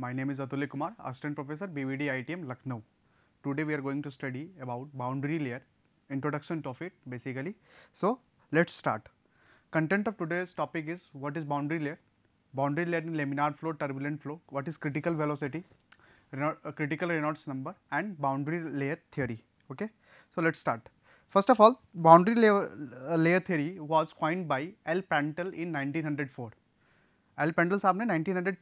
My name is Atul Kumar, Assistant Professor, BVD ITM Lucknow. Today we are going to study about boundary layer, introduction to it basically. So let's start. Content of today's topic is what is boundary layer, boundary layer in laminar flow, turbulent flow, what is critical velocity, Reno uh, critical Reynolds number and boundary layer theory. Okay. So let's start. First of all, boundary layer, uh, layer theory was coined by L. Prandtl in 1904. L Prandtl साहब ने 1900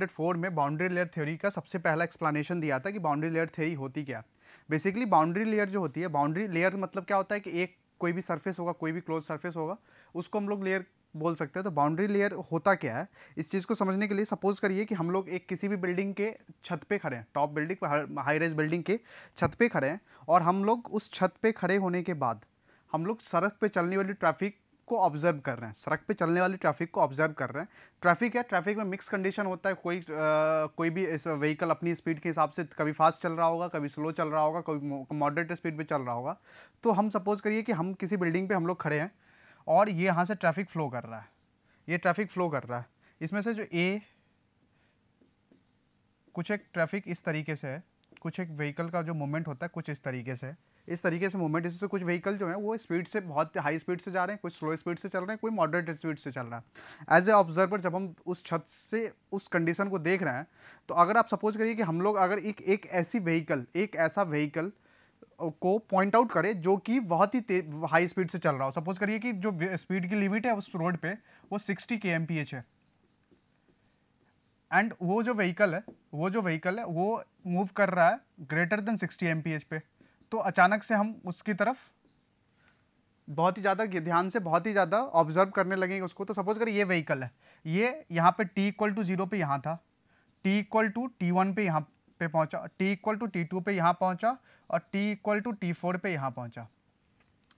1904 में boundary layer theory का सबसे पहला explanation दिया था कि boundary layer theory होती क्या बेसिकली बाउंड्री लेयर जो होती है बाउंड्री लेयर मतलब क्या होता है कि एक कोई भी सरफेस होगा कोई भी क्लोज सरफेस होगा उसको हम लोग लेयर बोल सकते हैं तो बाउंड्री लेयर होता क्या है इस चीज़ को समझने के लिए सपोज करिए कि हम लोग एक किसी भी बिल्डिंग के छत पे खड़े हैं top building high rise building के छत पे खड़े हैं और हम लोग उस छत पे खड़े होने के बाद हम लोग सड़क पे चलने वाली ट्रैफिक को ऑब्जर्व कर रहे हैं सड़क पे चलने वाली ट्रैफिक को ऑब्जर्व कर रहे हैं ट्रैफिक है ट्रैफिक में मिक्स कंडीशन होता है कोई आ, कोई भी इस व्हीकल अपनी स्पीड के हिसाब से कभी फास्ट चल रहा होगा कभी स्लो चल रहा होगा कभी मॉडरेट स्पीड पे चल रहा होगा तो हम सपोज़ करिए कि हम किसी बिल्डिंग पर हम लोग खड़े हैं और ये यहाँ से ट्रैफिक फ़्लो कर रहा है ये ट्रैफिक फ़्लो कर रहा है इसमें से जो ए कुछ एक ट्रैफिक इस तरीके से है कुछ एक व्हीकल का जो मूवमेंट होता है कुछ इस तरीके से इस तरीके से मूवमेंट इससे कुछ व्हीकल जो है वो स्पीड से बहुत हाई स्पीड से जा रहे हैं कुछ स्लो स्पीड से चल रहे हैं कोई मॉडरेट स्पीड से चल रहा है एज ए ऑब्जर्वर जब हम उस छत से उस कंडीशन को देख रहे हैं तो अगर आप सपोज करिए कि हम लोग अगर एक एक ऐसी व्हीकल एक ऐसा व्हीकल को पॉइंट आउट करें जो कि बहुत ही हाई स्पीड से चल रहा हो सपोज करिए कि जो स्पीड की लिमिट है उस रोड पर वो सिक्सटी के एम है एंड वो जो व्हीकल है वो जो व्हीकल है वो मूव कर रहा है ग्रेटर देन 60 एम पे तो अचानक से हम उसकी तरफ बहुत ही ज़्यादा ध्यान से बहुत ही ज़्यादा ऑब्जर्व करने लगेंगे उसको तो सपोज कर ये व्हीकल है ये यहाँ पे t इक्वल टू जीरो पे यहाँ था t equal to t one पे यहाँ पे पहुँचा t equal to t two पे यहाँ पहुँचा और t equal to t four पे यहाँ पहुँचा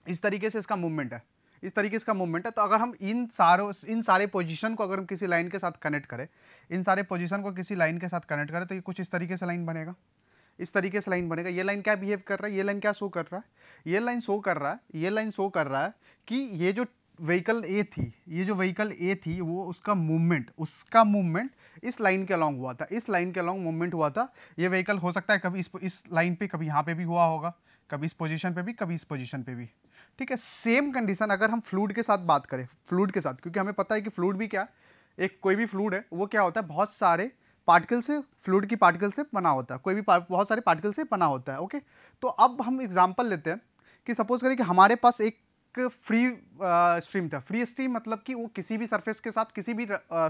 इस तरीके से इसका मूवमेंट है इस तरीके से इसका मूवमेंट है तो अगर हम इन सारों इन सारे पोजीशन को अगर हम किसी लाइन के साथ कनेक्ट करें इन सारे पोजीशन को किसी लाइन के साथ कनेक्ट करें तो ये कुछ इस तरीके से लाइन बनेगा इस तरीके से लाइन बनेगा ये लाइन क्या बिहेव कर रहा है ये लाइन क्या शो कर रहा है ये लाइन शो कर रहा है ये लाइन शो कर रहा है कि ये जो व्हीकल ए थी ये जो व्हीकल ए थी वो उसका मूवमेंट उसका मूवमेंट इस लाइन के अलॉन्ग हुआ था इस लाइन के अलॉन्ग मूवमेंट हुआ था ये व्हीकल हो सकता है कभी इस इस लाइन पे कभी यहाँ पे भी हुआ होगा कभी इस पोजीशन पे भी कभी इस पोजीशन पे भी ठीक है सेम कंडीशन अगर हम फ्लूड के साथ बात करें फ्लूड के साथ क्योंकि हमें पता है कि फ्लूड भी क्या एक कोई भी फ्लूड है वो क्या होता है बहुत सारे पार्टिकल से फ्लूड की पार्टिकल से बना होता है कोई भी बहुत सारे पार्टिकल से बना होता है ओके तो अब हम एग्जाम्पल लेते हैं कि सपोज करें कि हमारे पास एक फ्री स्ट्रीम था फ्री स्ट्रीम मतलब कि वो किसी भी सरफेस के साथ किसी भी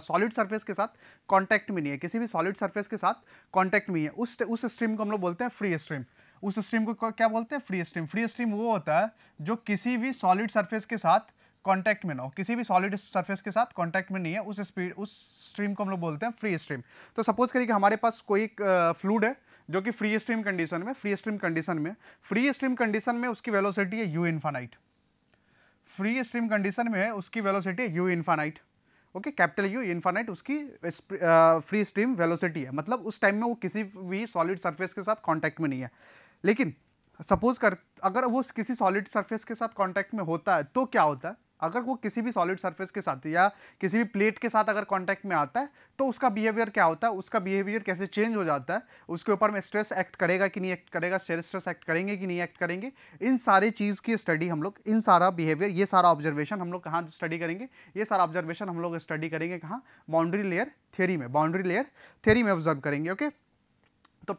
सॉलिड सरफेस के साथ कांटेक्ट में नहीं है किसी भी सॉलिड सरफेस के साथ कांटेक्ट में है उस उस स्ट्रीम को हम लोग बोलते हैं फ्री स्ट्रीम उस स्ट्रीम को क्या बोलते हैं फ्री स्ट्रीम फ्री स्ट्रीम वो होता है जो किसी भी सॉलिड सरफेस के साथ कांटेक्ट में ना हो किसी भी सॉलिड सरफेस के साथ कांटेक्ट में नहीं है उस स्पीड उस स्ट्रीम को हम लोग बोलते हैं फ्री स्ट्रीम तो सपोज करिए कि हमारे पास कोई फ्लूड है जो कि फ्री स्ट्रीम कंडीशन में फ्री स्ट्रीम कंडीशन में फ्री स्ट्रीम कंडीशन में उसकी वेलोसिटी है U infinite free stream condition में है उसकी वेलोसिटी है U infinite okay capital U infinite उसकी फ्री स्ट्रीम वेलोसिटी है मतलब उस टाइम में वो किसी भी सॉलिड सर्फेस के साथ कॉन्टैक्ट में नहीं है लेकिन सपोज कर अगर वो किसी सॉलिड सरफेस के साथ कांटेक्ट में होता है तो क्या होता है अगर वो किसी भी सॉलिड सरफेस के साथ या किसी भी प्लेट के साथ अगर कांटेक्ट में आता है तो उसका बिहेवियर क्या होता है उसका बिहेवियर कैसे चेंज हो जाता है उसके ऊपर में स्ट्रेस एक्ट करेगा कि नहीं एक्ट करेगा शेयर स्ट्रेस एक्ट करेंगे कि नहीं एक्ट करेंगे इन सारी चीज़ की स्टडी हम लोग इन सारा बिहेवियर ये सारा ऑब्जर्वेशन हम लोग कहाँ स्टडी करेंगे ये सारा ऑब्जर्वेशन हम लोग स्टडी करेंगे कहाँ बाउंड्री लेयर थेरी में बाउंड्री लेयर थेरी में ऑब्जर्व करेंगे ओके okay? तो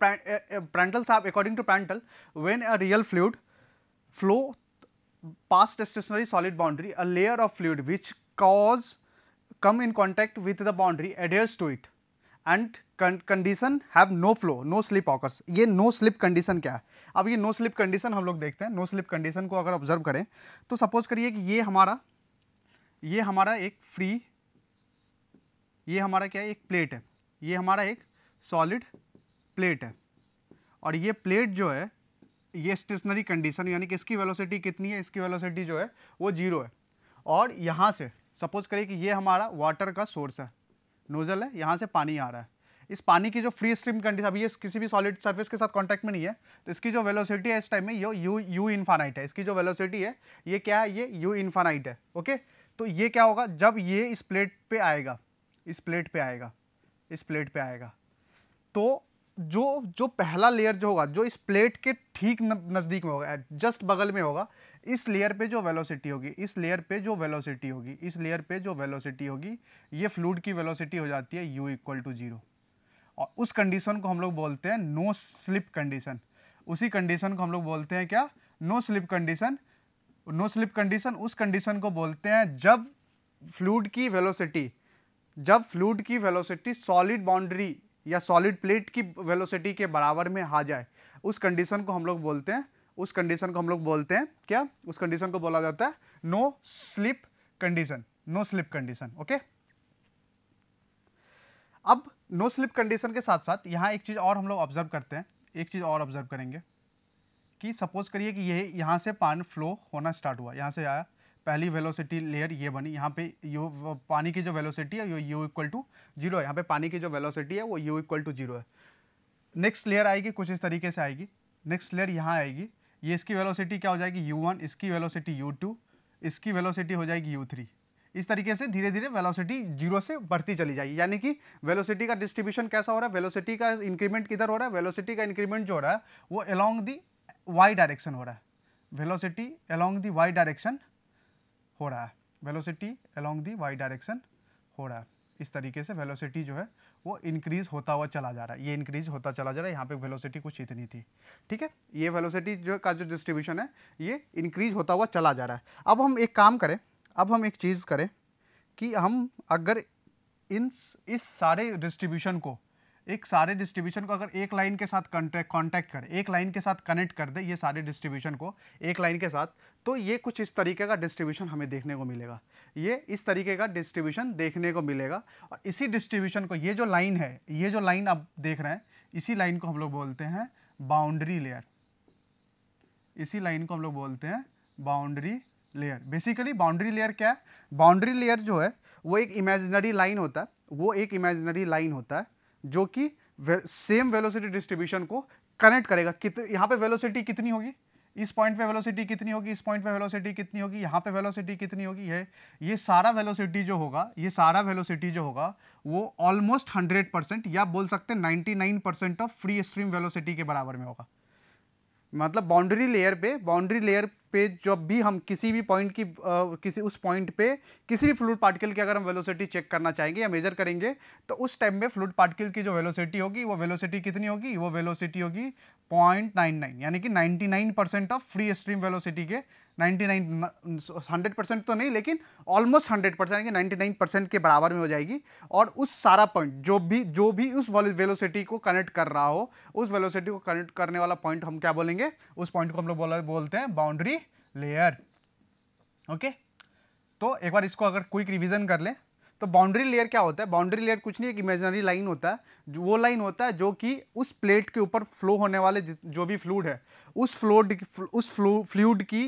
प्रांडल eh, eh, साहब according to Prandtl when a real fluid flow past stationary solid boundary a layer of fluid which cause come in contact with the boundary adheres to it and condition have no flow no slip occurs ये no slip condition क्या है अब ये no slip condition हम लोग देखते हैं no slip condition को अगर ऑब्जर्व करें तो सपोज करिए कि ये हमारा ये हमारा एक फ्री ये हमारा क्या है एक प्लेट है ये हमारा एक सॉलिड प्लेट है और ये प्लेट जो है ये स्टेशनरी कंडीशन यानी कि इसकी वेलोसिटी कितनी है इसकी वेलोसिटी जो है वो जीरो है और यहाँ से सपोज करिए कि ये हमारा वाटर का सोर्स है नोज़ल है यहाँ से पानी आ रहा है इस पानी की जो फ्री स्ट्रीम कंडीशन अभी ये किसी भी सॉलिड सरफेस के साथ कांटेक्ट में नहीं है तो इसकी जो वेलोसिटी है इस टाइम में ये यू यू इन्फानाइट है इसकी जो वेलोसिटी है ये क्या है ये यू इन्फानाइट है ओके तो ये क्या होगा जब ये इस प्लेट पे आएगा इस प्लेट पे आएगा इस प्लेट पे आएगा तो जो जो पहला लेयर जो होगा जो इस प्लेट के ठीक नज़दीक में होगा जस्ट बगल में होगा इस लेयर पे जो वेलोसिटी होगी इस लेयर पे जो वेलोसिटी होगी इस लेयर पे जो वेलोसिटी होगी ये फ्लूड की वेलोसिटी हो जाती है u इक्वल टू जीरो और उस कंडीशन को हम लोग बोलते हैं नो स्लिप कंडीशन उसी कंडीशन को हम लोग बोलते हैं क्या no slip condition no slip condition उस कंडीशन को बोलते हैं जब फ्लूड की वेलोसिटी जब फ्लूड की वेलोसिटी सॉलिड बाउंड्री या सॉलिड प्लेट की वेलोसिटी के बराबर में आ जाए उस कंडीशन को हम लोग बोलते हैं उस कंडीशन को हम लोग बोलते हैं क्या उस कंडीशन को बोला जाता है no slip condition no slip condition okay अब नो स्लिप कंडीशन के साथ साथ यहाँ एक चीज़ और हम लोग ऑब्जर्व करते हैं एक चीज़ और ऑब्जर्व करेंगे कि सपोज करिए कि ये यहाँ से पान फ्लो होना स्टार्ट हुआ यहाँ से आया पहली वेलोसिटी लेयर ये बनी यहाँ पे यू पानी की जो वेलोसिटी है यो यू इक्वल टू जीरो है यहाँ पे पानी की जो वेलोसिटी है वो यू इक्वल टू जीरो है नेक्स्ट लेयर आएगी कुछ इस तरीके से आएगी नेक्स्ट लेयर यहाँ आएगी ये इसकी वेलोसिटी क्या हो जाएगी यू वन इसकी वेलोसिटी यू टू इसकी वेलोसिटी हो जाएगी यू थ्री इस तरीके से धीरे धीरे वेलोसिटी जीरो से बढ़ती चली जाएगी यानी कि वेलोसिटी का डिस्ट्रीब्यूशन कैसा हो रहा है वेलोसिटी का इंक्रीमेंट किधर हो रहा है वेलोसिटी का इंक्रीमेंट जो हो रहा है वो अलॉन्ग दी वाई डायरेक्शन हो रहा है velocity along the y direction हो रहा है velocity along the y direction हो रहा है इस तरीके से वेलोसिटी जो है वो इंक्रीज होता हुआ चला जा रहा है ये इंक्रीज होता चला जा रहा है यहाँ पे वेलोसिटी कुछ इतनी थी ठीक है ये वेलोसिटी जो का जो डिस्ट्रीब्यूशन है ये इंक्रीज होता हुआ चला जा रहा है अब हम एक काम करें अब हम एक चीज़ करें कि हम अगर इन इस सारे डिस्ट्रीब्यूशन को एक सारे डिस्ट्रीब्यूशन को अगर एक लाइन के साथ कॉन्टैक्ट कॉन्टैक्ट कर एक लाइन के साथ कनेक्ट कर दे ये सारे डिस्ट्रीब्यूशन को एक लाइन के साथ तो ये कुछ इस तरीके का डिस्ट्रीब्यूशन हमें देखने को मिलेगा ये इस तरीके का डिस्ट्रीब्यूशन देखने को मिलेगा और इसी डिस्ट्रीब्यूशन को ये जो लाइन है ये जो लाइन आप देख रहे हैं इसी लाइन को हम लोग बोलते हैं बाउंड्री लेयर इसी लाइन को हम लोग बोलते हैं boundary layer basically boundary layer क्या है बाउंड्री लेयर जो है वो एक इमेजनरी लाइन होता है वो एक इमेजनरी लाइन होता है जो कि वे, सेम वेलोसिटी डिस्ट्रीब्यूशन को कनेक्ट करेगा कित यहाँ पे वेलोसिटी कितनी होगी इस पॉइंट पे वेलोसिटी कितनी होगी इस पॉइंट पे वेलोसिटी कितनी होगी यहाँ पे वेलोसिटी कितनी होगी है ये सारा वेलोसिटी जो होगा ये सारा वेलोसिटी जो होगा वो ऑलमोस्ट 100 परसेंट या बोल सकते हैं 99 percent of free stream velocity के बराबर में होगा मतलब बाउंड्री लेयर पे बाउंड्री लेयर पे जब भी हम किसी भी पॉइंट की आ, किसी उस पॉइंट पे किसी भी फ्लूड पार्टिकल की अगर हम वेलोसिटी चेक करना चाहेंगे या मेजर करेंगे तो उस टाइम में फ्लूड पार्टिकल की जो वेलोसिटी होगी वो वेलोसिटी कितनी होगी वो वेलोसिटी होगी 0.99 यानी कि 99 percent of free stream velocity के 99 100 परसेंट तो नहीं लेकिन ऑलमोस्ट 100 परसेंट यानी नाइन्टी नाइन परसेंट के बराबर में हो जाएगी और उस सारा पॉइंट जो भी जो भी उस वेलोसिटी को कनेक्ट कर रहा हो उस वेलोसिटी को कनेक्ट करने वाला पॉइंट हम क्या बोलेंगे उस पॉइंट को हम लोग बोल, बोलते हैं बाउंड्री लेयर ओके तो एक बार इसको अगर क्विक रिविजन कर लें तो बाउंड्री लेयर क्या होता है बाउंड्री लेयर कुछ नहीं एक इमेजनरी लाइन होता है वो लाइन होता है जो कि उस प्लेट के ऊपर फ्लो होने वाले जो भी फ्लूड है उस फ्लोड उस फ्लू फ्लूड की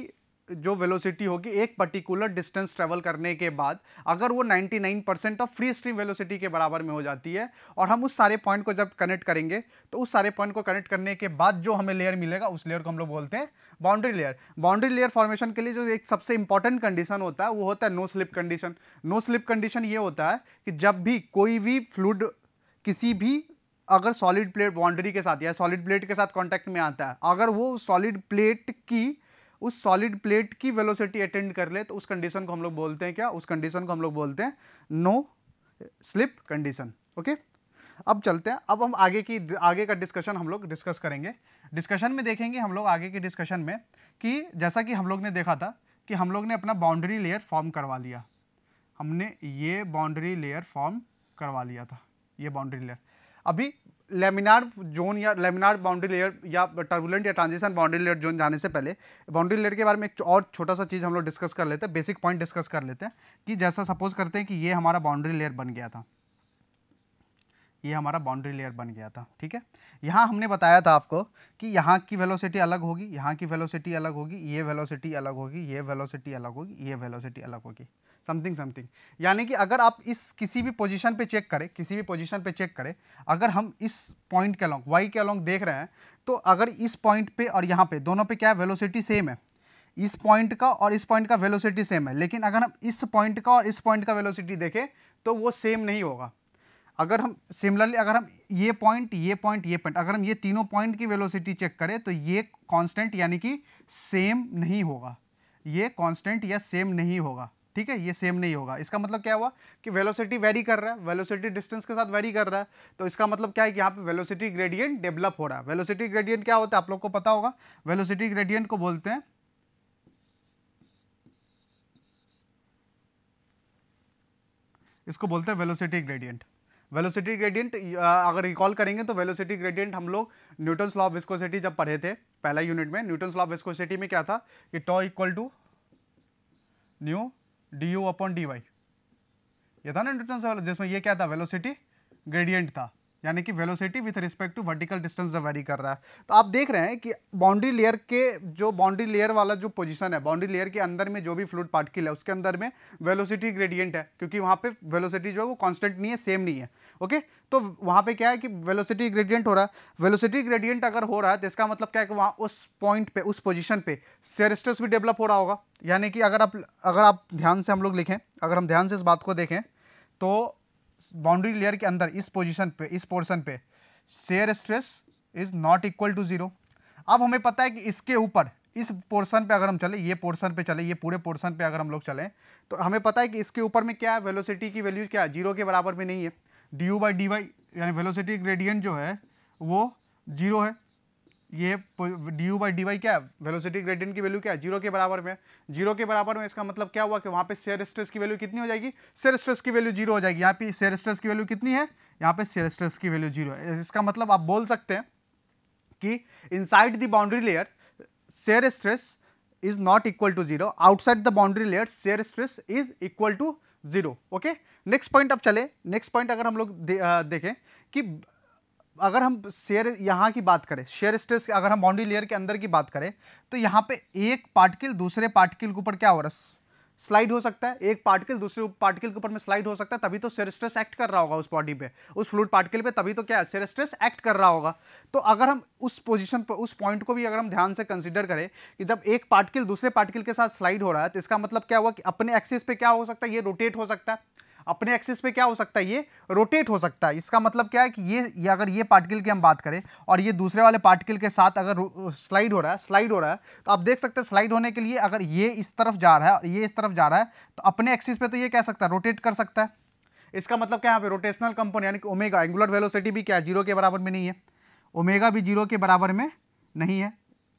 जो वेलोसिटी होगी एक पर्टिकुलर डिस्टेंस ट्रेवल करने के बाद अगर वो 99 percent of free stream velocity के बराबर में हो जाती है और हम उस सारे पॉइंट को जब कनेक्ट करेंगे तो उस सारे पॉइंट को कनेक्ट करने के बाद जो हमें लेयर मिलेगा उस लेयर को हम लोग बोलते हैं boundary layer boundary layer formation के लिए जो एक सबसे इंपॉर्टेंट कंडीशन होता है वो होता है no slip condition no slip condition ये होता है कि जब भी कोई भी फ्लूड किसी भी अगर सॉलिड प्लेट बाउंड्री के साथ या सॉलिड प्लेट के साथ कॉन्टैक्ट में आता है अगर वो सॉलिड प्लेट की उस सॉलिड प्लेट की वेलोसिटी अटेंड कर ले तो उस कंडीशन को हम लोग बोलते हैं क्या उस कंडीशन को हम लोग बोलते हैं नो स्लिप कंडीशन ओके अब चलते हैं अब हम आगे की आगे का डिस्कशन हम लोग डिस्कस करेंगे डिस्कशन में देखेंगे हम लोग आगे की डिस्कशन में कि जैसा कि हम लोग ने देखा था कि हम लोग ने अपना बाउंड्री लेयर फॉर्म करवा लिया हमने ये बाउंड्री लेयर फॉर्म करवा लिया था ये बाउंड्री लेयर अभी लेमिनार जोन या लेमिनार बाउंड्री लेयर या टर्बुलेंट या ट्रांजिशन बाउंड्री लेयर जोन जाने से पहले बाउंड्री लेयर के बारे में एक और छोटा सा चीज़ हम लोग डिस्कस कर लेते हैं बेसिक पॉइंट डिस्कस कर लेते हैं कि जैसा सपोज करते हैं कि ये हमारा बाउंड्री लेयर बन गया था ये हमारा बाउंड्री लेयर बन गया था ठीक है यहाँ हमने बताया था आपको कि यहाँ की वेलोसिटी अलग होगी यहाँ की वेलोसिटी अलग होगी ये वेलोसिटी अलग होगी ये वेलोसिटी अलग होगी ये वेलोसिटी अलग होगी समथिंग समथिंग यानी कि अगर आप इस किसी भी पोजीशन पे चेक करें किसी भी पोजीशन पे चेक करें अगर हम इस पॉइंट के अलॉन्ग वाई के अलॉन्ग देख रहे हैं तो अगर इस पॉइंट पे और यहाँ पे दोनों पे क्या है वेलोसिटी सेम है इस पॉइंट का और इस पॉइंट का वेलोसिटी सेम है लेकिन अगर हम इस पॉइंट का और इस पॉइंट का वेलोसिटी देखें तो वो सेम नहीं होगा अगर हम सिमिलरली अगर हम ये पॉइंट ये पॉइंट ये पॉइंट अगर हम ये तीनों पॉइंट की वेलोसिटी चेक करें तो ये कांस्टेंट यानी कि सेम नहीं होगा ये कांस्टेंट या सेम नहीं होगा ठीक है ये सेम नहीं होगा इसका मतलब क्या हुआ कि वेलोसिटी वेरी कर रहा है वेलोसिटी डिस्टेंस के साथ वेरी कर रहा है तो इसका मतलब क्या है कि यहाँ पे वेलोसिटी ग्रेडियंट डेवलप हो रहा है वेलोसिटी ग्रेडियंट क्या होता है आप लोग को पता होगा वेलोसिटी ग्रेडियंट को बोलते हैं इसको बोलते हैं वेलोसिटी ग्रेडियंट वेलोसिटी ग्रेडियंट अगर रिकॉल करेंगे तो वेलोसिटी ग्रेडियंट हम लोग न्यूटन लॉ ऑफ विस्कोसिटी जब पढ़े थे पहला यूनिट में न्यूटन लॉ ऑफ विस्कोसिटी में क्या था कि tau equal to mu d u upon d y ये था ना वाला जिसमें ये क्या था वेलोसिटी ग्रेडियंट था यानी कि velocity with respect to vertical distance जब वेरी कर रहा है तो आप देख रहे हैं कि बाउंड्री लेयर के जो बाउंड्री लेयर वाला जो पोजीशन है बाउंड्री लेयर के अंदर में जो भी फ्लूड पार्टिकल है उसके अंदर में वेलोसिटी ग्रेडियंट है क्योंकि वहाँ पे वेलोसिटी जो है वो कॉन्स्टेंट नहीं है सेम नहीं है ओके तो वहाँ पर क्या है कि वेलोसिटी ग्रेडियंट हो रहा है वेलोसिटी ग्रेडियंट अगर हो रहा है तो इसका मतलब क्या है कि वहाँ उस पॉइंट पर उस पोजिशन पर सेरिस्टस भी डेवलप हो रहा होगा यानी कि अगर आप अगर आप ध्यान से हम लोग लिखें अगर हम ध्यान से इस बात को देखें तो बाउंड्री लेयर के अंदर इस पोजीशन पे इस पोर्शन पे shear stress is not equal to zero अब हमें पता है कि इसके ऊपर इस पोर्शन पे अगर हम चले ये पोर्शन पे चले ये पूरे पोर्शन पे अगर हम लोग चलें तो हमें पता है कि इसके ऊपर में क्या है वेलोसिटी की वैल्यू क्या है जीरो के बराबर में नहीं है d u by d y यानी वेलोसिटी ग्रेडियंट जो है वो जीरो है ये d u by d y क्या है वेलोसिटी ग्रेडियंट की वैल्यू क्या है जीरो के बराबर में जीरो के बराबर में इसका मतलब क्या हुआ कि वहाँ पे शेयर स्ट्रेस की वैल्यू कितनी हो जाएगी शेयर स्ट्रेस की वैल्यू जीरो हो जाएगी यहाँ पे शेयर स्ट्रेस की वैल्यू कितनी है यहाँ पे शेयर स्ट्रेस की वैल्यू जीरो है इसका मतलब आप बोल सकते हैं कि inside the boundary layer shear stress is not equal to zero outside the boundary layer shear stress is equal to zero okay next point अब चले नेक्स्ट पॉइंट अगर हम लोग दे, देखें कि अगर हम शेयर यहाँ की बात करें शेयर स्ट्रेस अगर हम बाउंड्री लेयर के अंदर की बात करें तो यहाँ पे एक पार्टिकल दूसरे पार्टिकल के ऊपर क्या हो रहा है स्लाइड हो सकता है एक पार्टिकल दूसरे पार्टिकल के ऊपर में स्लाइड हो सकता है तभी तो शेयर स्ट्रेस एक्ट कर रहा होगा उस बॉडी पे उस फ्लूड पार्टिकल पे तभी तो क्या है शेयर स्ट्रेस एक्ट कर रहा होगा तो अगर हम उस पोजिशन पर उस पॉइंट को भी अगर हम ध्यान से कंसिडर करें कि जब एक पार्टिकल दूसरे पार्टिकल के साथ स्लाइड हो रहा है तो इसका मतलब क्या हुआ कि अपने एक्सेस पे क्या हो सकता है ये रोटेट हो सकता है अपने एक्सिस पे क्या हो सकता है ये रोटेट हो सकता है इसका मतलब क्या है कि ये, ये अगर ये पार्टिकल की हम बात करें और ये दूसरे वाले पार्टिकल के साथ अगर स्लाइड हो रहा है स्लाइड हो रहा है तो आप देख सकते हैं स्लाइड होने के लिए अगर ये इस तरफ जा रहा है और ये इस तरफ जा रहा है तो अपने एक्सिस पे तो ये कह सकता है रोटेट कर सकता है इसका मतलब क्या है यहाँ पे रोटेशनल कंपोनेंट यानी कि ओमेगा एंगुलर वेलोसिटी भी क्या है जीरो के बराबर में नहीं है ओमेगा भी जीरो के बराबर में नहीं है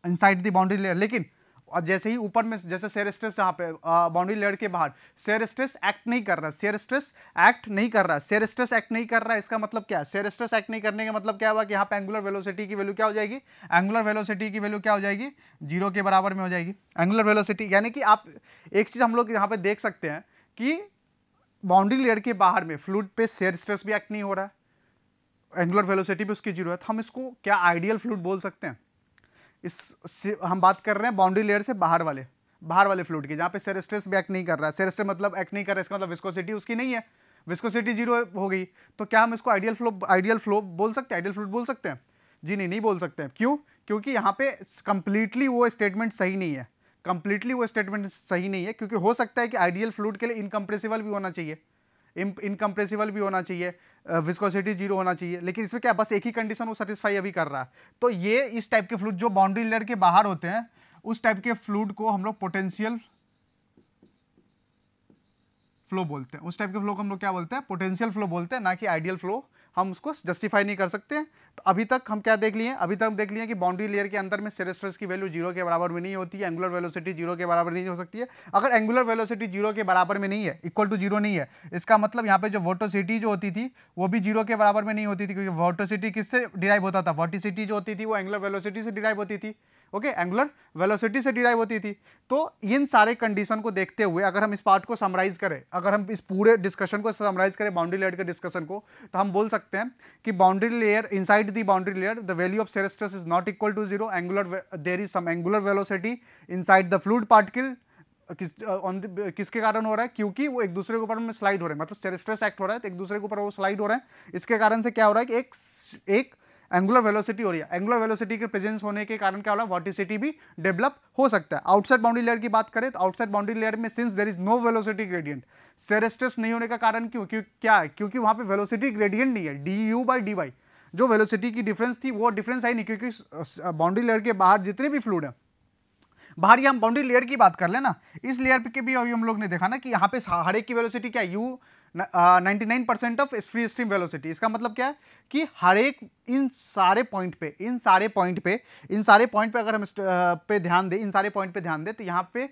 इनसाइड द बाउंड्री लेयर लेकिन और जैसे ही ऊपर में जैसे शेयर स्ट्रेस यहाँ पे बाउंड्री लेयर के बाहर शेयर स्ट्रेस एक्ट नहीं कर रहा शेयर स्ट्रेस एक्ट नहीं कर रहा शेयर स्ट्रेस एक्ट नहीं कर रहा इसका मतलब क्या है शेयर स्ट्रेस एक्ट नहीं करने का मतलब क्या हुआ कि यहाँ पे एंगुलर वेलोसिटी की वैल्यू क्या हो जाएगी एंगुलर वेलोसिटी की वैल्यू क्या हो जाएगी जीरो के बराबर में हो जाएगी एंगुलर वेलोसिटी यानी कि आप एक चीज़ हम लोग यहाँ पर देख सकते हैं कि बाउंड्री लेयर के बाहर में फ्लूड पे शेयर स्ट्रेस भी एक्ट नहीं हो रहा है एंगुलर वेलोसिटी भी उसकी जीरो है तो हम इसको क्या आइडियल फ्लूड बोल सकते हैं इस हम बात कर रहे हैं बाउंड्री लेयर से बाहर वाले बाहर वाले फ्लूड की जहाँ पे सेरेस्ट्रेस भी एक्ट नहीं कर रहा है सेरेस्ट्रेस मतलब एक्ट नहीं कर रहा है इसका मतलब विस्कोसिटी उसकी नहीं है विस्कोसिटी जीरो हो गई तो क्या हम इसको आइडियल फ्लो आइडियल फ्लो बोल सकते हैं आइडियल फ्लूड बोल सकते हैं जी नहीं नहीं बोल सकते हैं क्यों क्योंकि यहाँ पे कंप्लीटली वो स्टेटमेंट सही नहीं है कंप्लीटली वो स्टेटमेंट सही नहीं है क्योंकि हो सकता है कि आइडियल फ्लूड के लिए इनकम्प्रेसिबल भी होना चाहिए इनकम्प्रेसिबल भी होना चाहिए विस्कोसिटी जीरो होना चाहिए लेकिन इसमें क्या बस एक ही कंडीशन वो सेटिस्फाई अभी कर रहा है तो ये इस टाइप के फ्लूड जो बाउंड्री लेयर के बाहर होते हैं उस टाइप के फ्लूड को हम लोग पोटेंशियल फ्लो बोलते हैं उस टाइप के फ्लो को हम लोग क्या बोलते हैं पोटेंशियल फ्लो बोलते हैं ना कि आइडियल फ्लो हम उसको जस्टिफाई नहीं कर सकते तो अभी तक हम क्या देख लिए अभी तक हम देख लिए कि बाउंड्री लेयर के अंदर में स्टेरस की वैल्यू जीरो के बराबर में नहीं होती है एंगुलर वेलोसिटी जीरो के बराबर नहीं हो सकती है अगर एंगुलर वेलोसिटी जीरो के बराबर में नहीं है इक्वल टू जीरो नहीं है इसका मतलब यहाँ पे जो वोटोसिटी जो होती थी वो भी जीरो के बराबर में नहीं होती थी क्योंकि वोटोसिटी किससे डिराइव होता था वोटिसिटी जो होती थी वो एंगुलर वेलोसिटी से डिराइव होती थी ओके एंगुलर वेलोसिटी से डिराइव होती थी तो इन सारे कंडीशन को देखते हुए अगर हम इस पार्ट को समराइज करें अगर हम इस पूरे डिस्कशन को समराइज करें बाउंड्री लेयर के डिस्कशन को तो हम बोल सकते हैं कि boundary layer inside the boundary layer the value of shear stress is not equal to zero angular there is some angular velocity inside the fluid particle किस ऑन uh, uh, किसके कारण हो रहा है क्योंकि वो एक दूसरे के ऊपर स्लाइड हो रहे हैं मतलब सेरेस्ट्रस एक्ट हो रहा है तो एक दूसरे के ऊपर वो स्लाइड हो रहा है इसके कारण से क्या हो रहा है कि एक एक एंगुलर वेलोसिटी हो रही है एंगुलर वेलोसिटी के प्रेजेंस होने के कारण क्या होगा वर्टिसिटी भी डेवलप हो सकता है आउटसाइड बाउंड्री लेयर की बात करें तो आउटसाइड बाउंड्री लेयर में since there is no velocity gradient shear stress नहीं होने का कारण क्यों क्यों क्या है क्योंकि वहाँ पर वेलोसिटी ग्रेडियंट नहीं है d u by d y जो वेलोसिटी की डिफरेंस थी वो डिफरेंस आई नहीं क्योंकि बाउंड्री लेयर के बाहर जितने भी फ्लूड हैं बाहर ही हम बाउंड्री लेयर की बात कर लेना इस लेयर के भी अभी हम लोग ने देखा ना कि यहाँ पे हर एक की वेलोसिटी क्या u ninety nine percent of free stream velocity इसका मतलब क्या है कि हर एक इन सारे पॉइंट पे इन सारे पॉइंट पे इन सारे पॉइंट पे अगर हम पे ध्यान दें इन सारे पॉइंट पे ध्यान दें तो यहाँ पे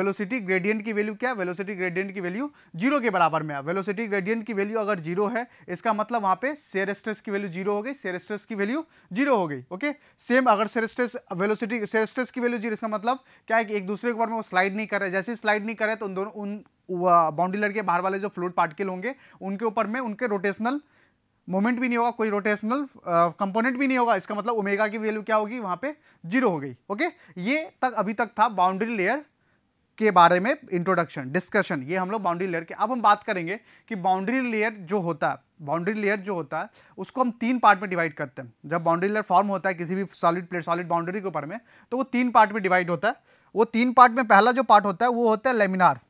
वेलोसिटी ग्रेडियंट की वैल्यू क्या है वेलोसिटी ग्रेडियंट की वैल्यू जीरो के बराबर में है वेलोसिटी ग्रेडियंट की वैल्यू अगर जीरो है इसका मतलब वहाँ पे सेयर स्ट्रेस की वैल्यू जीरो हो गई सेयर स्ट्रेस की वैल्यू जीरो हो गई ओके सेम अगर shear stress velocity shear stress की वैल्यू जीरो इसका मतलब क्या है कि एक दूसरे के ऊपर में वो स्लाइड नहीं कर रहे जैसे स्लाइड नहीं कर रहे तो उन दोनों उन बाउंड्री लेयर के बाहर वाले जो फ्लूड पार्टिकल होंगे उनके ऊपर में उनके रोटेशनल मोमेंट भी नहीं होगा कोई रोटेशनल कंपोनेंट भी नहीं होगा इसका मतलब ओमेगा की वैल्यू क्या होगी वहाँ पे जीरो हो गई ओके ये तक अभी तक था बाउंड्री लेयर के बारे में इंट्रोडक्शन डिस्कशन ये हम लोग बाउंड्री लेयर के अब हम बात करेंगे कि बाउंड्री लेयर जो होता है बाउंड्री लेयर जो होता है उसको हम तीन पार्ट में डिवाइड करते हैं जब बाउंड्री लेयर फॉर्म होता है किसी भी सॉलिड प्लेट सॉलिड बाउंड्री के ऊपर में तो वो तीन पार्ट में डिवाइड होता है वो तीन पार्ट में पहला जो पार्ट होता है वो होता है लेमिनार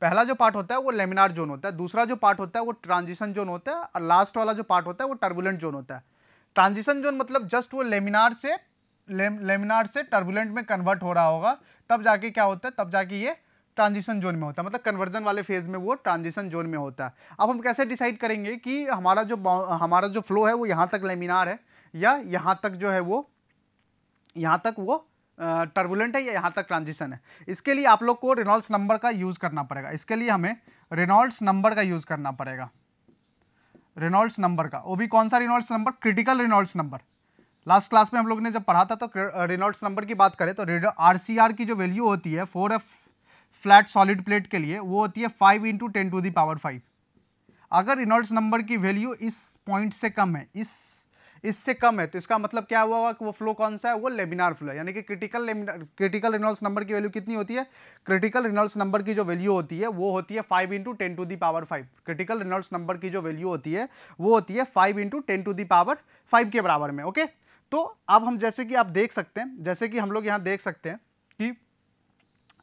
पहला जो पार्ट होता है वो लेमिनार जोन होता है दूसरा जो पार्ट होता है वो ट्रांजिशन जोन होता है और लास्ट वाला जो पार्ट होता है वो टर्बुलेंट जोन होता है ट्रांजिशन जोन मतलब जस्ट वो लेमिनार से लेमिनार से टर्बुलेंट में कन्वर्ट हो रहा होगा तब जाके क्या होता है तब जाके ये ट्रांजिशन जोन में होता है मतलब कन्वर्जन वाले फेज़ में वो ट्रांजिशन जोन में होता है अब हम कैसे डिसाइड करेंगे कि हमारा जो हमारा जो फ्लो है वो यहाँ तक लेमिनार है या यहाँ तक जो है वो यहाँ तक वो टर्बुलेंट है या यहाँ तक ट्रांजिशन है इसके लिए आप लोग को रेनॉल्ड्स नंबर का यूज़ करना पड़ेगा इसके लिए हमें रेनॉल्ड्स नंबर का यूज़ करना पड़ेगा रेनॉल्ड्स नंबर का वो भी कौन सा Reynolds number critical Reynolds number last class में हम लोग ने जब पढ़ा था तो रेनॉल्ड्स नंबर की बात करें तो आर सी आर की जो वैल्यू होती है फोर एफ फ्लैट सॉलिड प्लेट के लिए वो होती है five into ten to power five अगर रिनॉल्ड्स नंबर की वैल्यू इस पॉइंट से कम है इस इससे कम है तो इसका मतलब क्या हुआ हुआ कि वो फ्लो कौन सा है वो लेमिनार फ्लो है यानी कि क्रिटिकल क्रिटिकल रिनॉल्स नंबर की वैल्यू कितनी होती है क्रिटिकल रिनॉल्स नंबर की जो वैल्यू होती है वो होती है five into ten to the power five critical Reynolds number की जो वैल्यू होती है वो होती है five into ten to the power five के बराबर में ओके तो अब हम जैसे कि आप देख सकते हैं जैसे कि हम लोग यहाँ देख सकते हैं कि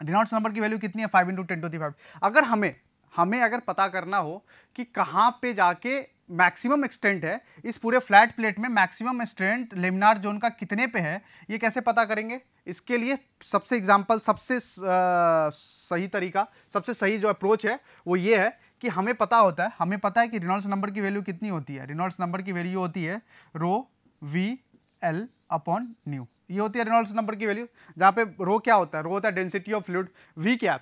रिनॉल्स नंबर की वैल्यू कितनी है five into ten to the five अगर हमें हमें अगर पता करना हो कि कहाँ पे जाके मैक्सिमम एक्सटेंट है इस पूरे फ्लैट प्लेट में मैक्सिमम एक्सटेंट लेमिनार जोन का कितने पे है ये कैसे पता करेंगे इसके लिए सबसे एग्जांपल सबसे सही तरीका सबसे सही जो अप्रोच है वो ये है कि हमें पता होता है हमें पता है कि रिनॉल्ड्स नंबर की वैल्यू कितनी होती है रिनॉल्ड्स नंबर की वैल्यू होती है rho v l upon mu ये होती है रिनॉल्ड्स नंबर की वैल्यू जहाँ पे रो क्या होता है रो होता है डेंसिटी ऑफ फ्लूड वी क्या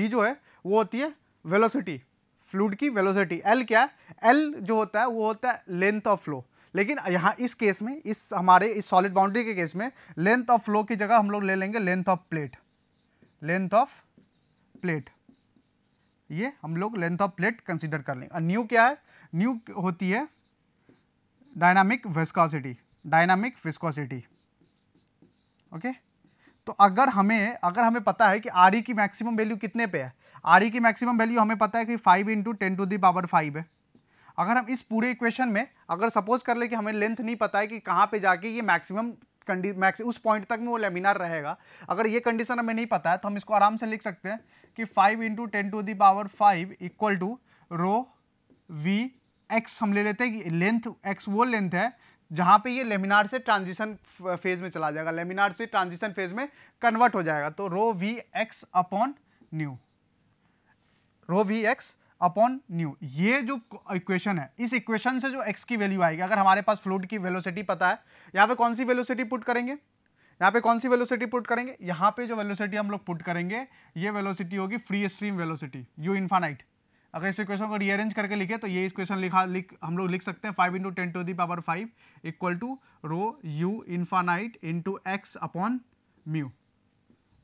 वी जो है वो होती है वेलोसिटी फ्लूड की वेलोसिटी एल क्या है एल जो होता है वो होता है लेंथ ऑफ फ्लो लेकिन यहाँ इस केस में इस हमारे इस सॉलिड बाउंड्री के केस में लेंथ ऑफ फ्लो की जगह हम लोग ले लेंगे length of plate length of plate ये हम लोग लेंथ ऑफ प्लेट कंसिडर कर लेंगे न्यू क्या है न्यू होती है dynamic viscosity dynamic viscosity okay तो अगर हमें अगर हमें पता है कि आर की मैक्सिमम वैल्यू कितने पे है आर e की मैक्सिमम वैल्यू हमें पता है कि five into ten to the power five है अगर हम इस पूरे इक्वेशन में अगर सपोज कर ले कि हमें लेंथ नहीं पता है कि कहाँ पे जाके ये मैक्सिमम कंडी उस पॉइंट तक में वो लेमिनार रहेगा अगर ये कंडीशन हमें नहीं पता है तो हम इसको आराम से लिख सकते हैं कि five into ten to the power five equal to rho v x हम ले लेते हैं कि लेंथ एक्स वो लेंथ है जहाँ पे ये लेमिनार से ट्रांजिशन फेज में चला जाएगा लेमिनार से ट्रांजिशन फेज में कन्वर्ट हो जाएगा तो rho v x upon mu rho v x upon mu ये जो इक्वेशन है इस इक्वेशन से जो एक्स की वैल्यू आएगी अगर हमारे पास फ्लूड की वेलोसिटी पता है यहाँ पे कौन सी वेलोसिटी पुट करेंगे यहाँ पे कौन सी वेलोसिटी पुट करेंगे यहाँ पे जो वेलोसिटी हम लोग पुट करेंगे ये वेलोसिटी होगी free stream velocity u infinite अगर इस इक्वेशन को रीअरेंज करके लिखे तो ये इस इक्वेशन लिखा लिख हम लोग लिख सकते हैं five into ten to the power five equal to rho u infinite into x upon mu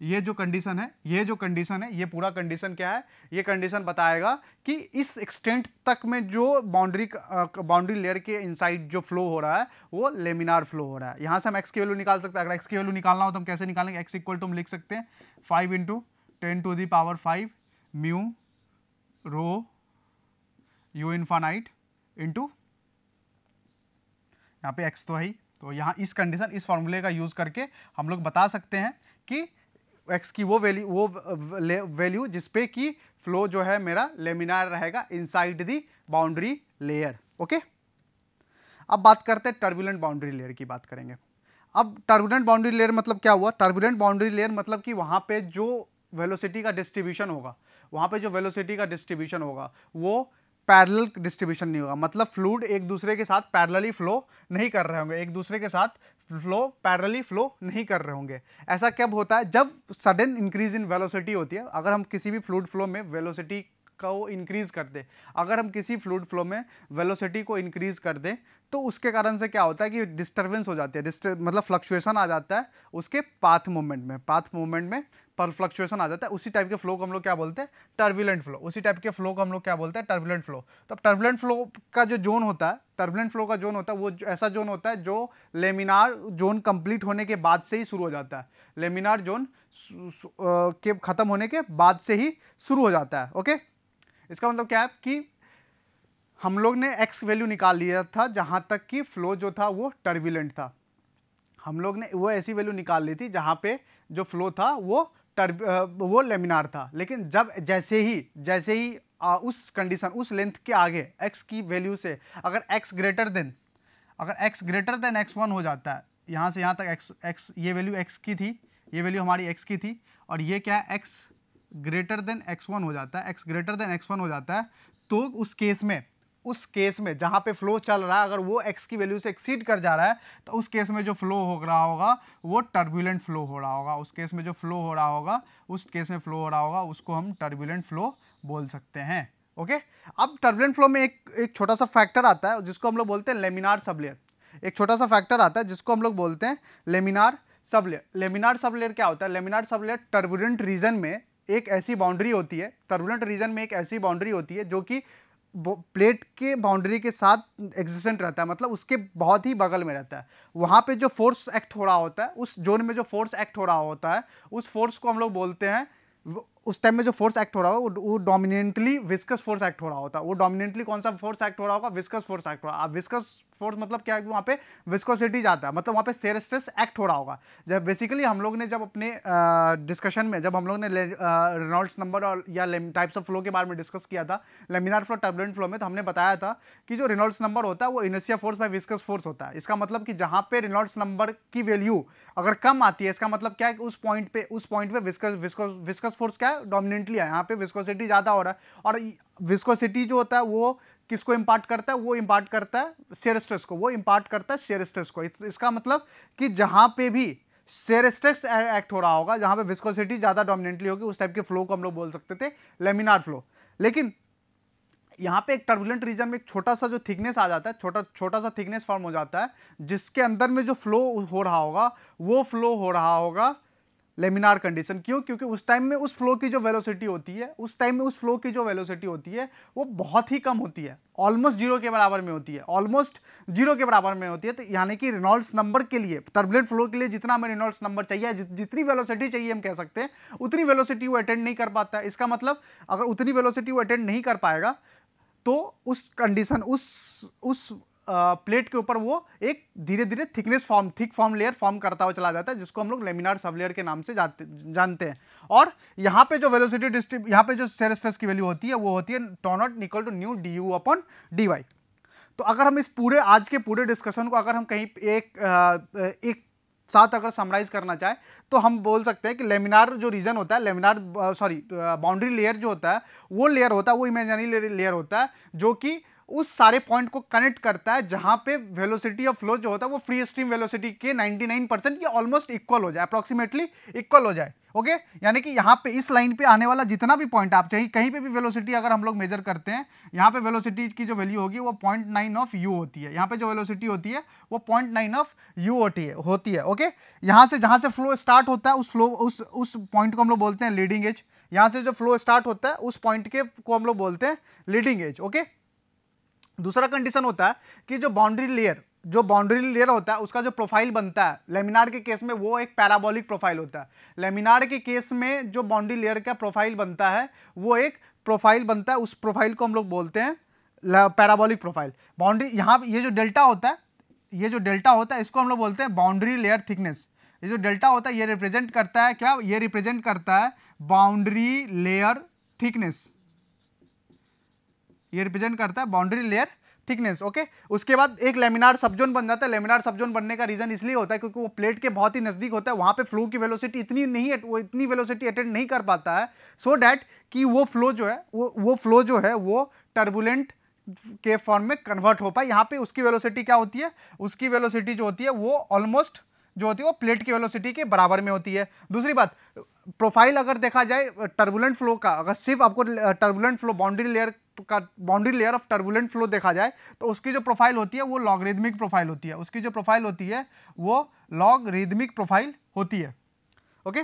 ये जो कंडीशन है ये जो कंडीशन है ये पूरा कंडीशन क्या है ये कंडीशन बताएगा कि इस एक्सटेंट तक में जो बाउंड्री बाउंड्री लेयर के इनसाइड जो फ्लो हो रहा है वो लेमिनार फ्लो हो रहा है यहाँ से हम एक्स की वैल्यू निकाल सकते हैं अगर एक्स की वैल्यू निकालना हो तो हम कैसे निकालेंगे एक्स इक्वल टू हम लिख सकते हैं five into ten to the power five mu rho u infinite into यहाँ पे एक्स तो है ही तो यहाँ इस कंडीशन इस फॉर्मूले का यूज़ करके हम लोग बता सकते हैं कि एक्स की वो वैल्यू वो वैल्यू जिसपे कि फ्लो जो है मेरा लेमिनार रहेगा inside the boundary layer okay अब बात करते हैं टर्बुलेंट बाउंड्री लेयर की बात करेंगे अब टर्बुलेंट बाउंड्री लेयर मतलब क्या हुआ टर्बुलेंट बाउंड्री लेयर मतलब कि वहाँ पे जो वेलोसिटी का डिस्ट्रीब्यूशन होगा वहाँ पे जो वेलोसिटी का डिस्ट्रीब्यूशन होगा वो पैरल डिस्ट्रीब्यूशन नहीं होगा मतलब फ्लूड एक दूसरे के साथ पैरेलली फ्लो नहीं कर रहे होंगे एक दूसरे के साथ फ्लो पैरली फ्लो नहीं कर रहे होंगे ऐसा कब होता है जब सडन इंक्रीज इन वेलोसिटी होती है अगर हम किसी भी फ्लूड फ्लो में वेलोसिटी का वो इंक्रीज़ कर दे अगर हम किसी फ्लूड फ्लो में वेलोसिटी को इंक्रीज़ कर दें तो उसके कारण से क्या होता है कि डिस्टर्बेंस हो जाती है मतलब फ्लक्चुएसन आ जाता है उसके पाथ मूवमेंट में पाथ मूवमेंट में पर फ्लक्चुएसन आ जाता है उसी टाइप के फ्लो को हम लोग क्या बोलते हैं टर्बुलेंट फ्लो उसी टाइप के फ्लो को हम लोग क्या बोलते हैं टर्बुलेंट फ्लो तो अब टर्बुलेंट फ्लो का जो जोन होता है टर्बुलेंट फ्लो का जोन होता है वो ऐसा जोन होता है जो लेमिनार जोन कंप्लीट होने के बाद से ही शुरू हो जाता है लेमिनार जोन के ख़त्म होने के बाद से ही शुरू हो जाता है ओके इसका मतलब क्या है कि हम लोग ने एक्स वैल्यू निकाल लिया था जहाँ तक कि फ्लो जो था वो टर्बुलेंट था हम लोग ने वो ऐसी वैल्यू निकाल ली थी जहाँ पे जो फ्लो था वो टर्ब वो लेमिनार था लेकिन जब जैसे ही जैसे ही आ, उस कंडीशन उस लेंथ के आगे एक्स की वैल्यू से अगर एक्स ग्रेटर देन अगर x greater than x one हो जाता है यहाँ से यहाँ तक एक्स एक्स ये वैल्यू एक्स की थी ये वैल्यू हमारी एक्स की थी और ये क्या है x greater than x one हो जाता है x greater than x one हो जाता है तो उस केस में उस केस में जहाँ पे फ्लो चल रहा है अगर वो एक्स की वैल्यू से एक्सीड कर जा रहा है तो उस केस में जो फ्लो हो रहा होगा वो टर्बुलेंट फ्लो हो रहा होगा उस केस में जो फ्लो हो रहा होगा उस केस में फ्लो हो रहा होगा उसको हम टर्बुलेंट फ्लो बोल सकते हैं ओके अब टर्बुलेंट फ्लो में एक एक छोटा सा फैक्टर आता है जिसको हम लोग बोलते हैं लेमिनार सबलेयर एक छोटा सा फैक्टर आता है जिसको हम लोग बोलते हैं लेमिनार सबलेयर लेमिनार सबलेयर क्या होता है लेमिनार सबलेयर टर्बुलेंट रीजन में एक ऐसी बाउंड्री होती है टर्बुलेंट रीजन में एक ऐसी बाउंड्री होती है जो कि प्लेट के बाउंड्री के साथ एग्जिस्टेंट रहता है मतलब उसके बहुत ही बगल में रहता है वहाँ पे जो फोर्स एक्ट हो रहा होता है उस जोन में जो फोर्स एक्ट हो रहा होता है उस फोर्स को हम लोग बोलते हैं उस टाइम में जो फोर्स एक्ट हो रहा हो वो डोमिनेंटली विस्कस फोर्स एक्ट हो रहा होता है वो डोमिनेंटली कौन सा फोर्स एक्ट हो रहा होगा विस्कस फोर्स एक्ट हो रहा है विस्कस फोर्स मतलब क्या है वहाँ पे विस्कोसिटी जाता है मतलब वहाँ पे सेर स्ट्रेस एक्ट हो रहा होगा जब बेसिकली हम लोग ने जब अपने डिस्कशन में जब हम लोग ने रेनॉल्ड्स नंबर और या टाइप्स ऑफ फ्लो के बारे में डिस्कस किया था लेमिनार फ्लो टर्बुलेंट फ्लो में तो हमने बताया था कि जो रेनॉल्ड्स नंबर होता है वो inertia force by viscous force होता है इसका मतलब कि जहाँ पे रेनॉल्ड्स नंबर की वैल्यू अगर कम आती है इसका मतलब क्या है कि उस पॉइंट पे उस पॉइंट पे विस्कस विस्कस फोर्स क्या है डोमिनेंटली है यहाँ पे विस्कोसिटी ज़्यादा हो रहा है और विस्कोसिटी जो होता है वो किसको इम्पार्ट करता है वो इम्पार्ट करता है सेरेस्ट्रेस को वो इम्पार्ट करता है सेरेस्ट्रेस को इसका मतलब कि जहाँ पे भी सेरेस्ट्रेस एक्ट हो रहा होगा जहाँ पे विस्कोसिटी ज़्यादा डोमिनेंटली होगी उस टाइप के फ्लो को हम लोग बोल सकते थे लेमिनार फ्लो लेकिन यहाँ पे एक टर्बुलेंट रीजन में एक छोटा सा जो थिकनेस आ जाता है छोटा छोटा सा थिकनेस फॉर्म हो जाता है जिसके अंदर में जो फ्लो हो रहा होगा वो फ्लो हो रहा होगा लेमिनार कंडीशन क्यों क्योंकि उस टाइम में उस फ्लो की जो वेलोसिटी होती है उस टाइम में उस फ्लो की जो वेलोसिटी होती है वो बहुत ही कम होती है ऑलमोस्ट जीरो के बराबर में होती है ऑलमोस्ट जीरो के बराबर में होती है तो यानी कि रिनॉल्ड्स नंबर के लिए टर्बुलेंट फ्लो के लिए जितना हमें रिनॉल्ड्स नंबर चाहिए जित, जितनी वेलोसिटी चाहिए हम कह सकते हैं उतनी वेलोसिटी वो अटेंड नहीं कर पाता इसका मतलब अगर उतनी वेलोसिटी वो अटेंड नहीं कर पाएगा तो उस कंडीशन उस उस प्लेट के ऊपर वो एक धीरे धीरे thickness form thick form layer form करता हुआ चला जाता है जिसको हम लोग लेमिनार सब लेयर के नाम से जाते जानते हैं और यहाँ पे जो वेलोसिटी डिस्ट्रीब यहाँ पे जो सेरेस्टस की वैल्यू होती है वो होती है टॉनॉट निकल to mu d u upon d y तो अगर हम इस पूरे आज के पूरे डिस्कशन को अगर हम कहीं एक एक साथ अगर समराइज करना चाहे तो हम बोल सकते हैं कि लेमिनार जो रीजन होता है लेमिनार सॉरी बाउंड्री लेयर जो होता है वो लेयर होता है वो इमेजनरी लेयर होता है जो कि उस सारे पॉइंट को कनेक्ट करता है जहां पे वेलोसिटी ऑफ फ्लो जो होता है वो फ्री स्ट्रीम वेलोसिटी के 99 परसेंट या ऑलमोस्ट इक्वल हो जाए अप्रोक्सीमेटली इक्वल हो जाए ओके यानी कि यहां पे इस लाइन पे आने वाला जितना भी पॉइंट आप चाहिए कहीं पे भी वेलोसिटी अगर हम लोग मेजर करते हैं यहां पे वेलोसिटी की जो वैल्यू होगी वो पॉइंट नाइन ऑफ यू होती है यहां पे जो वेलोसिटी होती है वो पॉइंट नाइन ऑफ यू होती है होती है ओके यहां से जहां से फ्लो स्टार्ट होता है उस फ्लो उस उस पॉइंट को हम लोग बोलते हैं लीडिंग एज यहां से जो फ्लो स्टार्ट होता है उस पॉइंट के को हम लोग बोलते हैं लीडिंग एज ओके दूसरा कंडीशन होता है कि जो बाउंड्री लेयर जो बाउंड्री लेयर होता है उसका जो प्रोफाइल बनता है लेमिनार के केस में वो एक पैराबोलिक प्रोफाइल होता है लेमिनार के केस में जो बाउंड्री लेयर का प्रोफाइल बनता है वो एक प्रोफाइल बनता है उस प्रोफाइल को हम लोग बोलते हैं पैराबोलिक प्रोफाइल बाउंड्री यहाँ ये जो डेल्टा होता है ये जो डेल्टा होता है इसको हम लोग बोलते हैं बाउंड्री लेयर थिकनेस ये जो डेल्टा होता है ये रिप्रेजेंट करता है क्या ये रिप्रेजेंट करता है बाउंड्री लेयर थिकनेस ये रिप्रेजेंट करता है बाउंड्री लेयर थिकनेस ओके उसके बाद एक लेमिनार सबजोन बन जाता है लेमिनार सबजोन बनने का रीजन इसलिए होता है क्योंकि वो प्लेट के बहुत ही नज़दीक होता है वहाँ पे फ्लो की वेलोसिटी इतनी नहीं वो इतनी वेलोसिटी अटेंड नहीं कर पाता है सो so डैट कि वो फ्लो जो है वो वो फ्लो जो है वो टर्बुलेंट के फॉर्म में कन्वर्ट हो पाए यहाँ पे उसकी वेलोसिटी क्या होती है उसकी वेलोसिटी जो होती है वो ऑलमोस्ट जो होती है वो प्लेट की वेलोसिटी के बराबर में होती है दूसरी बात प्रोफाइल अगर देखा जाए टर्बुलेंट फ्लो का अगर सिर्फ आपको टर्बुलेंट फ्लो बाउंड्री लेयर का boundary layer of turbulent flow देखा जाए तो उसकी जो प्रोफाइल होती है वो रिदमिक प्रोफाइल होती है उसकी जो प्रोफाइल होती है वो रिदमिक प्रोफाइल होती है ओके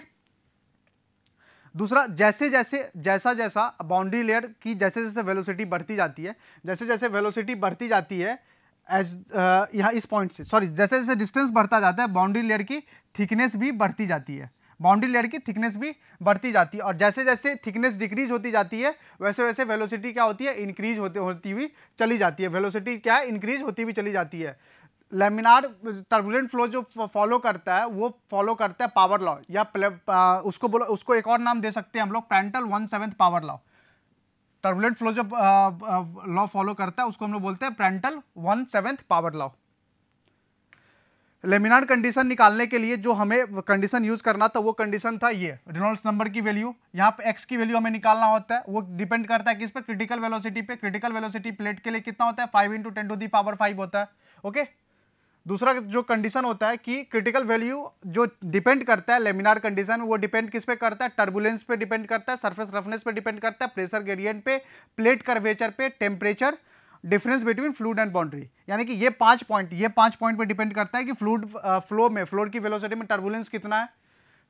दूसरा जैसे जैसे जैसा जैसा बाउंड्री लेयर की जैसे जैसे वेलोसिटी बढ़ती जाती है जैसे जैसे वेलोसिटी बढ़ती जाती है एज यहाँ इस पॉइंट से सॉरी जैसे जैसे डिस्टेंस बढ़ता जाता है बाउंड्री लेयर की थिकनेस भी बढ़ती जाती है बाउंड्री लेयर की थिकनेस भी बढ़ती जाती है और जैसे जैसे थिकनेस डिक्रीज होती जाती है वैसे वैसे वेलोसिटी क्या होती है इंक्रीज होते होती हुई चली जाती है वेलोसिटी क्या है इंक्रीज होती हुई चली जाती है लेमिनार टर्बुलेंट फ्लो जो फॉलो करता है वो फॉलो करता है पावर लॉ या आ, उसको बोलो उसको एक और नाम दे सकते हैं हम लोग Prandtl one seventh power law turbulent flow जो लॉ फॉलो करता है उसको हम लोग बोलते हैं Prandtl one seventh power law laminar condition निकालने के लिए जो हमें कंडीशन यूज़ करना था वो कंडीशन था ये रिनोल्ड्स नंबर की वैल्यू यहाँ पे एक्स की वैल्यू हमें निकालना होता है वो डिपेंड करता है किस पे क्रिटिकल वेलोसिटी पे क्रिटिकल वेलोसिटी प्लेट के लिए कितना होता है five into ten to the power five होता है ओके दूसरा जो कंडीशन होता है कि क्रिटिकल वैल्यू जो डिपेंड करता है लेमिनार कंडीशन वो डिपेंड किस पे करता है टर्बुलेंस पे डिपेंड करता है सरफेस रफनेस पे डिपेंड करता है प्रेशर ग्रेडियंट पे प्लेट कर्वेचर पे temperature difference between fluid and boundary यानी कि ये पांच पॉइंट ये पांच पॉइंट पे डिपेंड करता है कि फ्लूड फ्लो uh, में फ्लोर की वेलोसिटी में टर्बुलेंस कितना है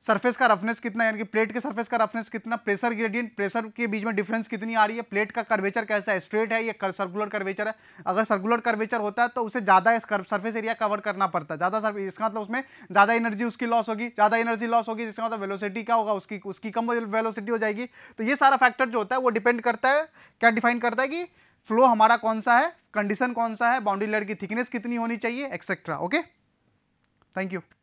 सरफेस का रफनेस कितना यानी कि प्लेट के सरफेस का रफनेस कितना प्रेशर ग्रेडियंट प्रेशर के बीच में डिफरेंस कितनी आ रही है प्लेट का कर्वेचर कैसा है स्ट्रेट है या कर, सर्कुलर कर्वेचर है अगर सर्कुलर कर्वेचर होता है तो उसे ज़्यादा सरफेस एरिया कवर करना पड़ता है ज़्यादा इसका मतलब उसमें ज़्यादा एनर्जी उसकी लॉस होगी ज़्यादा एनर्जी लॉस होगी जिसका मतलब वेलोसिटी क्या होगा उसकी उसकी कम वेलोसिटी हो जाएगी तो ये सारा फैक्टर जो होता है वो डिपेंड करता है क्या डिफाइन करता है कि फ्लो हमारा कौन सा है कंडीशन कौन सा है बाउंड्री लेयर की थिकनेस कितनी होनी चाहिए एक्सेट्रा ओके थैंक यू